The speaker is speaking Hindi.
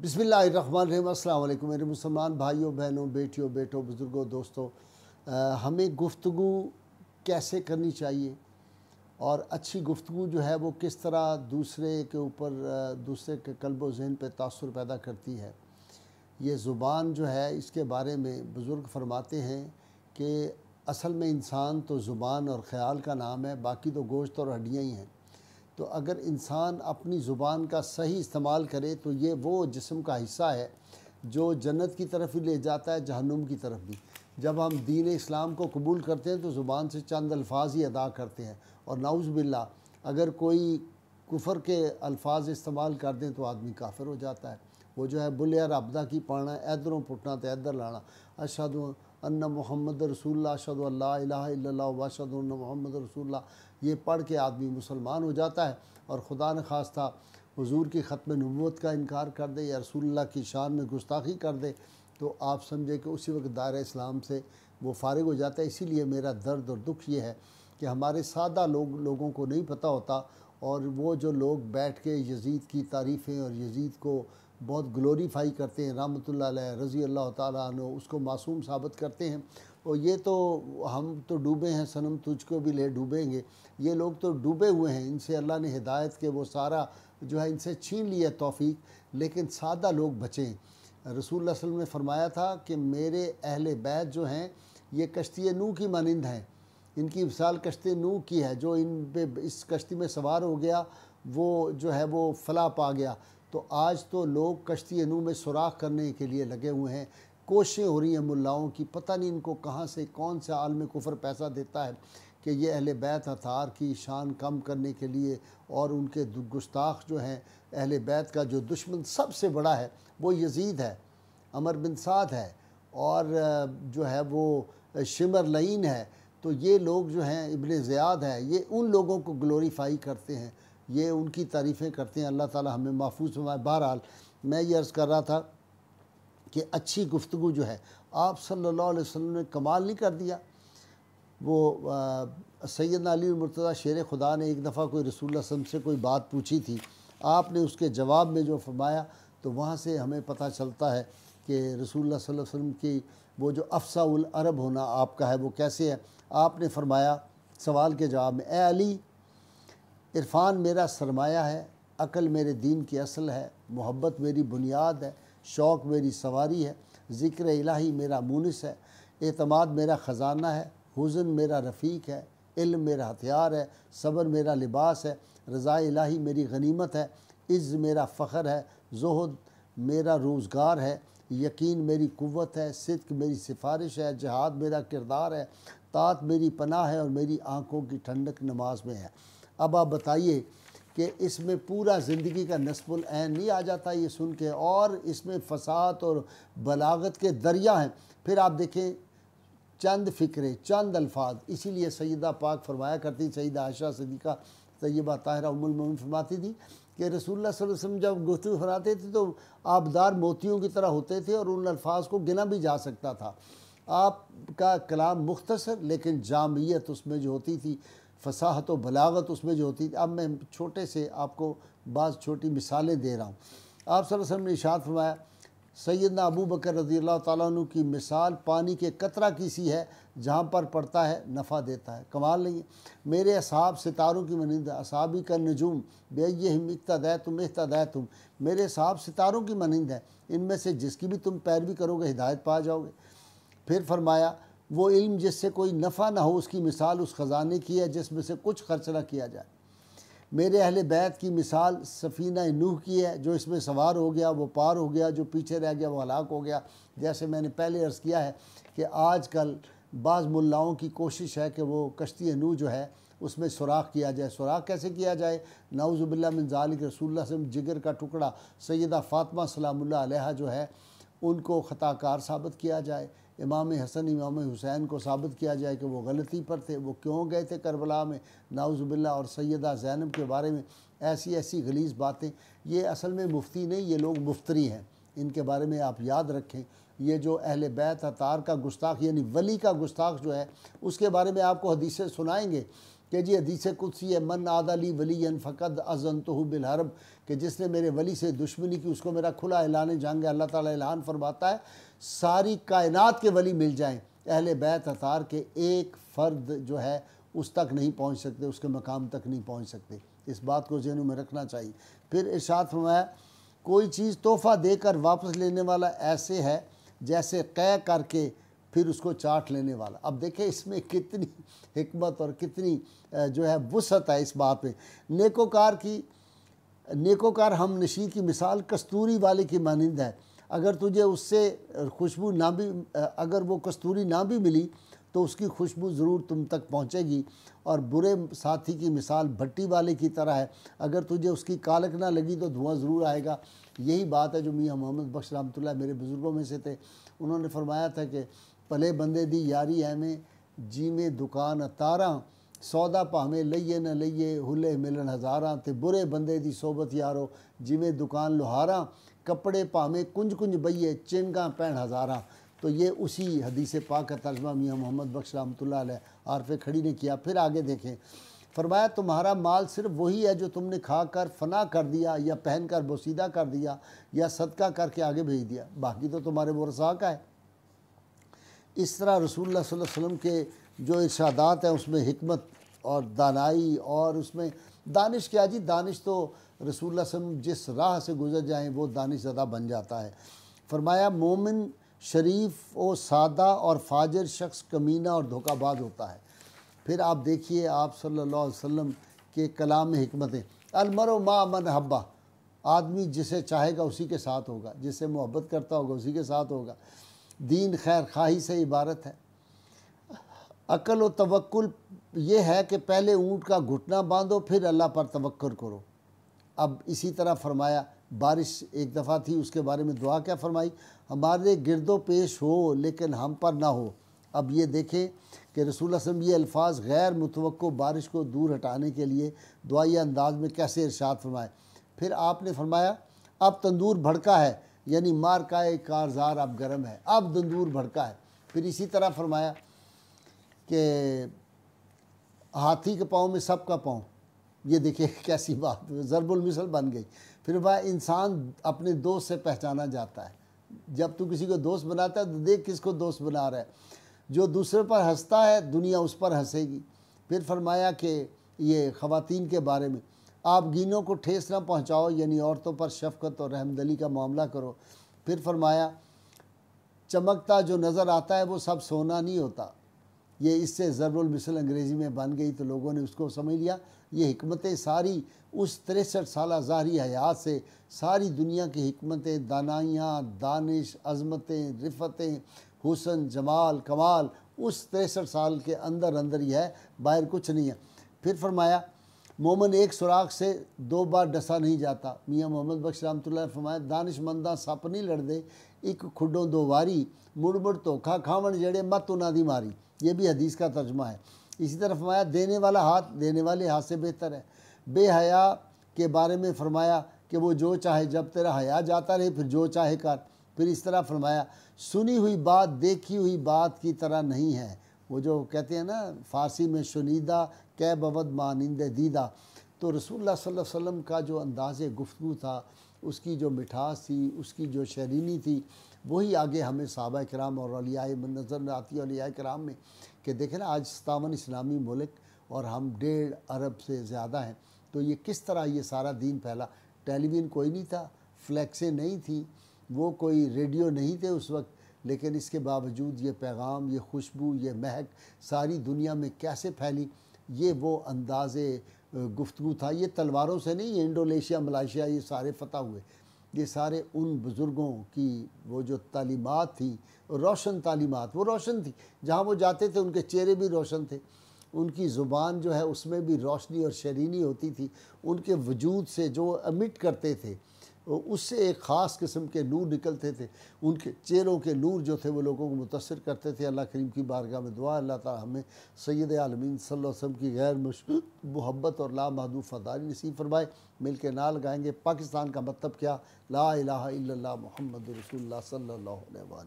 बिसमीम अल्लाम मेरे मुसलमान भाइयों बहनों बेटियों बेटों बुज़ुर्गों दोस्तों आ, हमें गुफ्तु कैसे करनी चाहिए और अच्छी गुफ्तु जो है वो किस तरह दूसरे के ऊपर दूसरे के कल्ब जहन पर तसर पैदा करती है ये ज़ुबान जो है इसके बारे में बुज़ुर्ग फरमाते हैं कि असल में इंसान तो ज़ुबान और ख़्याल का नाम है बाकी तो गोश्त और हड्डियाँ ही हैं तो अगर इंसान अपनी ज़ुबान का सही इस्तेमाल करे तो ये वो जिसम का हिस्सा है जो जन्नत की तरफ भी ले जाता है जहन्नुम की तरफ भी जब हम दीन इस्लाम को कबूल करते हैं तो ज़ुबान से चंद अल्फाज ही अदा करते हैं और नाउज़ बिल्ला अगर कोई कुफर के अल्फाज इस्तेमाल कर दें तो आदमी काफिर हो जाता है वो जो है बुलिया रबदा की पाना ऐदरों पुटना तो ऐदर लाना अशद अन्ना मोहम्मद रसूल अशद अल्ला वाशद मोहम्मद रसूल ये पढ़ के आदमी मुसलमान हो जाता है और ख़ुदा न खास्ता हजूर की ख़त्म नबूत का इनकार कर दे या रसूल्ला की शान में गुस्ताखी कर दे तो आप समझे कि उसी वक्त दायरे इस्लाम से वो फारग हो जाता है इसीलिए मेरा दर्द और दुख ये है कि हमारे सादा लोग लोगों को नहीं पता होता और वो जो लोग बैठ के यजीद की तारीफ़ें और यजीद को बहुत ग्लोरीफाई करते हैं रामत रज़ी अल्लाह तु उसको मासूम साबित करते हैं और ये तो हम तो डूबे हैं सनम तुझको भी ले डूबेंगे ये लोग तो डूबे हुए हैं इनसे अल्लाह ने हिदायत के वो सारा जो है इनसे छीन लिया तोफ़ी लेकिन सादा लोग बचें रसूल वसलम ने फरमाया था कि मेरे अहल बैत जो हैं ये कश्ती नू की मानंद हैं इनकी मिसाल कश्ती नू की है जो इन पे इस कश्ती में सवार हो गया वो जो है वो फला पा गया तो आज तो लोग कश्ती नू में सुराख करने के लिए लगे हुए हैं कोशिशें हो रही हैं मुलाओं की पता नहीं इनको कहाँ से कौन सा आलम कुफर पैसा देता है कि ये अहल बैत हथार की शान कम करने के लिए और उनके गुस्ताख जो हैं अहल बैत का जो दुश्मन सबसे बड़ा है वो यजीद है अमर बिन साद है और जो है वो शिमर लईन है तो ये लोग जो हैं इबन ज़ियाद है ये उन लोगों को ग्लोरीफाई करते हैं ये उनकी तारीफ़ें करते हैं अल्लाह ताला हमें महफूज हमारे बहरहाल मैं ये अर्ज़ कर रहा था कि अच्छी गुफ्तु जो है आप सल्लल्लाहु अलैहि वसल्लम ने कमाल नहीं कर दिया वो सैदना अली मुर्तज़ा शेर खुदा ने एक दफ़ा कोई रसूल वसम से कोई बात पूछी थी आपने उसके जवाब में जो फरमाया तो वहाँ से हमें पता चलता है कि रसूल वसम की वो जो अफसाउल अरब होना आपका है वो कैसे है आपने फरमाया सवाल के जवाब में ए अली इरफ़ान मेरा सरमाया है अकल मेरे दीन की असल है मोहब्बत मेरी बुनियाद है शौक़ मेरी सवारी है ज़िक्र इलाही मेरा मुनिस है अतमाद मेरा ख़जाना है हुजन मेरा रफ़ीक है इल्म मेरा हथियार है सब्र मेरा लिबास है रज़ा इलाही मेरी गनीमत है इज़्ज़ मेरा फ़ख्र है जहद मेरा रोज़गार है यकीन मेरी क़वत है सिद्क मेरी सिफारिश है जहाद मेरा किरदार है तात मेरी पनाह है और मेरी आँखों की ठंडक नमाज में है अब आप बताइए कि इसमें पूरा ज़िंदगी का नस्बुल नहीं आ जाता ये सुन के और इसमें फसाद और बलागत के दरिया हैं फिर आप देखें चंद फ़िक्रे चंद अल्फाज इसीलिए सैदा पाक फरमाया करती सईद आशा सदीक़ा तैयबा ताहरा उमुलमन फरमाती थी कि रसूल वसल्लम जब गुफ्तु फरमाते थे तो आबदार मोतियों की तरह होते थे और उन अल्फाज को गिना भी जा सकता था आपका कलाम मुख्तसर लेकिन जामियत उसमें जो होती थी फसाहत तो व बलागत उसमें जो होती थी अब मैं छोटे से आपको बाद छोटी मिसालें दे रहा हूँ आप सल्लम ने इशात फरमाया सैदना अबू बकर रजी अल्लाह तु की मिसाल पानी के कतरा की सी है जहाँ पर पड़ता है नफ़ा देता है कमाल नहीं है मेरे असाब सितारों की मनंद असाबी का नजूम बेहम दै तुम दै तुम मेरे असाब सितारों की मनिंद है इनमें से जिसकी भी तुम पैरवी करोगे हिदायत पा जाओगे फिर फरमाया वो इल्म जिससे कोई नफ़ा ना हो उसकी मिसाल उस ख़जाने की है जिसमें से कुछ खर्च ना किया जाए मेरे अहल बैत की मिसाल सफ़ीना नूह की है जो इसमें सवार हो गया वो पार हो गया जो पीछे रह गया वो हलाक हो गया जैसे मैंने पहले अर्ज़ किया है कि आज कल बाज़ मुल्लाओं की कोशिश है कि वो कश्ती नूह जो है उसमें सुराख किया जाए सुराख कैसे किया जाए नाउज़बिल्ला मिनजालिक रसूल से जिगर का टुकड़ा सैदा फ़ातमा सलाम जो है उनको ख़ताकार साबित किया जाए इमाम हसन इमाम हुसैन को साबित किया जाए कि वो गलती पर थे वो क्यों गए थे करबला में नाउज़बिल्ला और सैदा जैनब के बारे में ऐसी ऐसी गलीस बातें ये असल में मुफ्ती नहीं ये लोग मुफ्तरी हैं इनके बारे में आप याद रखें ये जो अहल बैत अतार का गुस्ताख यानी वली का गुस्ताख जो है उसके बारे में आपको हदीसें सुनाएंगे कि जी हदीस कुदसी है मन आदली वली फ़कत अजन तो बिलहरब कि जिसने मेरे वली से दुश्मनी की उसको मेरा खुला ऐलान जाएंगे अल्लाह ताला ऐलान फरमाता है सारी कायनात के वली मिल जाएं अहल बैत अतार के एक फ़र्द जो है उस तक नहीं पहुंच सकते उसके मकाम तक नहीं पहुंच सकते इस बात को जहन में रखना चाहिए फिर इर्शाद फरमाया कोई चीज़ तोहफ़ा देकर वापस लेने वाला ऐसे है जैसे कै करके फिर उसको चाट लेने वाला अब देखें इसमें कितनी हमत और कितनी जो है वसत है इस बात पर नेकोकार की नेकोकार हम नशी की मिसाल कस्तूरी वाले की मानंद है अगर तुझे उससे खुशबू ना भी अगर वो कस्तूरी ना भी मिली तो उसकी खुशबू ज़रूर तुम तक पहुंचेगी और बुरे साथी की मिसाल भट्टी वाले की तरह है अगर तुझे उसकी कालक ना लगी तो धुआं ज़रूर आएगा यही बात है जो मियाँ मोहम्मद बख्श रहमतुल्लाह मेरे बुज़ुर्गों में से थे उन्होंने फरमाया था कि पले बंदे दी यारी में जी में दुकान तारा सौदा पामे लइए न लइए हुले मिलन हज़ारा ते बुरे बंदे दी सोबत यारो जिमें दुकान लुहारा कपड़े पामे कुंज कुंज बइये चेंगा पैन हज़ारा तो ये उसी हदीस पाक का तर्जमा मियाँ मोहम्मद बख्श रहमत आरफ खड़ी ने किया फिर आगे देखें फरमाया तुम्हारा माल सिर्फ वही है जो तुमने खा कर फना कर दिया या पहन कर बोसीदा कर दिया या सदका करके आगे भेज दिया बाकी तो तुम्हारे रसा का है इस तरह रसूल वसम के जो इर्शादात हैं उसमें हमत और दानाई और उसमें दानिश क्या जी दानिश तो रसूल वसम जिस राह से गुजर जाए वो दानिश ज़दा बन जाता है फरमाया मोमिन शरीफ और सादा और फाजर शख्स कमीना और धोखाबाज होता है फिर आप देखिए आप सल्ला वम के कलाम में हमतें अलमर माँ मन हब्बा आदमी जिसे चाहेगा उसी के साथ होगा जिसे मोहब्बत करता होगा उसी के साथ होगा दीन खैर खाही से इबारत है अकल व तवक्ल ये है कि पहले ऊँट का घुटना बांधो फिर अल्लाह पर तवक्ल करो अब इसी तरह फरमाया बारिश एक दफ़ा थी उसके बारे में दुआ क्या फरमाई हमारे गिरदो पेश हो लेकिन हम पर ना हो अब ये देखें कि रसूल वसम ये अल्फाज गैर मुतव बारिश को दूर हटाने के लिए दुआया अंदाज में कैसे इरशाद फरमाए फिर आपने फरमाया अब तंदूर भड़का है यानी मार का एक कारजार अब गर्म है अब तंदूर भड़का है फिर इसी तरह फरमाया कि हाथी के पाँव में सब का पाँव ये देखिए कैसी बात ज़रबुलमिसल बन गई फिर वह इंसान अपने दोस्त से पहचाना जाता है जब तू किसी को दोस्त बनाता है तो देख किसको दोस्त बना रहा है जो दूसरे पर हंसता है दुनिया उस पर हंसेगी फिर फरमाया कि ये ख़वातीन के बारे में आप गिनों को ठेस ना पहुँचाओ यानी औरतों पर शफकत और रहमदली का मामला करो फिर फरमाया चमकता जो नज़र आता है वो सब सोना नहीं होता ये इससे ज़रूर मिसल अंग्रेज़ी में बन गई तो लोगों ने उसको समझ लिया ये हमतें सारी उस तिरसठ साल ज़ाहरी हयात से सारी दुनिया की हमतें दानाइयाँ दानिश अजमतें रिफतें हुसन जमाल कमाल उस तिरसठ साल के अंदर अंदर ही है बाहर कुछ नहीं है फिर फरमाया मोमन एक सुराख से दो बार डसा नहीं जाता मियाँ मोहम्मद बख्श राम ने फरमाया मंदा सप नहीं लड़ते एक खुडों दो वारी मुड़ मुड़ धोखा खावन जड़े मत उन्हों की मारी ये भी हदीस का तर्जमा है इसी तरह फरमाया देने वाला हाथ देने वाले हाथ से बेहतर है बेहया के बारे में फरमाया कि वो जो चाहे जब तेरा हया जाता रहे फिर जो चाहे कर फिर इस तरह फरमाया सुनी हुई बात देखी हुई बात की तरह नहीं है वो जो कहते हैं ना फारसी में सुनीदा कै बवद मानंद दीदा तो रसूल वसल्लम का जो अंदाज़ गुफ्तु था उसकी जो मिठास थी उसकी जो शरीनी थी वही आगे हमें सहाबा कराम और अलिया नज़र में आती है अलिया कराम में कि देखें ना आज सतावन इस्लामी मलिक और हम डेढ़ अरब से ज़्यादा हैं तो ये किस तरह ये सारा दीन फैला टेलीविज़न कोई नहीं था फ्लैक्सें नहीं थी वो कोई रेडियो नहीं थे उस वक्त लेकिन इसके बावजूद ये पैगाम ये खुशबू ये महक सारी दुनिया में कैसे फैली ये वो अंदाज़ गुफ्तु था ये तलवारों से नहीं इंडोनेशिया मलाइशिया ये सारे फतह हुए ये सारे उन बुज़ुर्गों की वो जो तालीमत थी रोशन तालीमत वो रोशन थी जहाँ वो जाते थे उनके चेहरे भी रोशन थे उनकी ज़ुबान जो है उसमें भी रोशनी और शरीनी होती थी उनके वजूद से जो अमिट करते थे उससे एक ख़ास किस्म के नूर निकलते थे उनके चेहरों के नूर जो थे वो लोगों को मुतासर करते थे अल्लाह करीम की बारगाह में दुआ अल्लाह ताला हमें सैद आलमीन वसम की गैर मशहूद मोहब्बत और लामहदूद फदारी नसीब फरमाए मिल के नाल गाएँगे पाकिस्तान का मतलब क्या ला इलाहा इल्लल्लाह मोहम्मद रसूलुल्लाह सल्लल्लाहु अलैहि